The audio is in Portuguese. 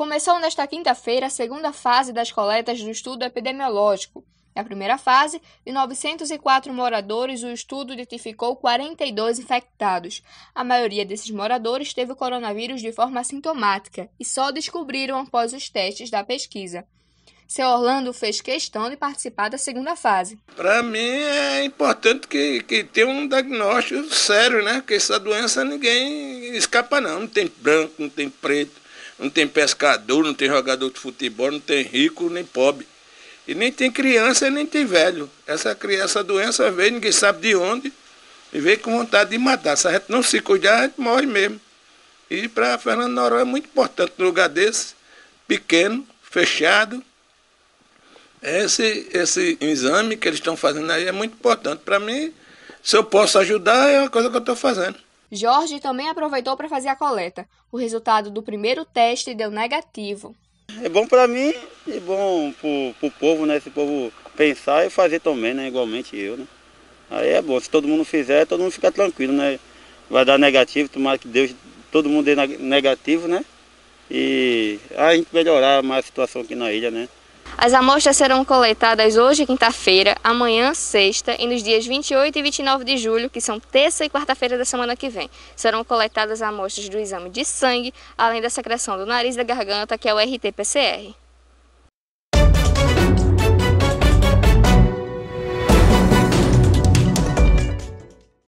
Começou nesta quinta-feira a segunda fase das coletas do estudo epidemiológico. Na primeira fase, de 904 moradores, o estudo identificou 42 infectados. A maioria desses moradores teve o coronavírus de forma sintomática e só descobriram após os testes da pesquisa. Seu Orlando fez questão de participar da segunda fase. Para mim é importante que, que tenha um diagnóstico sério, né? Porque essa doença ninguém escapa não. Não tem branco, não tem preto não tem pescador, não tem jogador de futebol, não tem rico nem pobre. E nem tem criança nem tem velho. Essa, essa doença veio, ninguém sabe de onde, e veio com vontade de matar. Se a gente não se cuidar, a gente morre mesmo. E para Fernando Noronha é muito importante um lugar desse, pequeno, fechado. Esse, esse exame que eles estão fazendo aí é muito importante. Para mim, se eu posso ajudar, é uma coisa que eu estou fazendo. Jorge também aproveitou para fazer a coleta. O resultado do primeiro teste deu negativo. É bom para mim e é bom para o povo, né? o povo pensar e fazer também, né? Igualmente eu, né? Aí é bom, se todo mundo fizer, todo mundo fica tranquilo, né? Vai dar negativo, tomara que Deus, todo mundo dê negativo, né? E a gente melhorar mais a situação aqui na ilha, né? As amostras serão coletadas hoje, quinta-feira, amanhã, sexta, e nos dias 28 e 29 de julho, que são terça e quarta-feira da semana que vem. Serão coletadas amostras do exame de sangue, além da secreção do nariz e da garganta, que é o RT-PCR.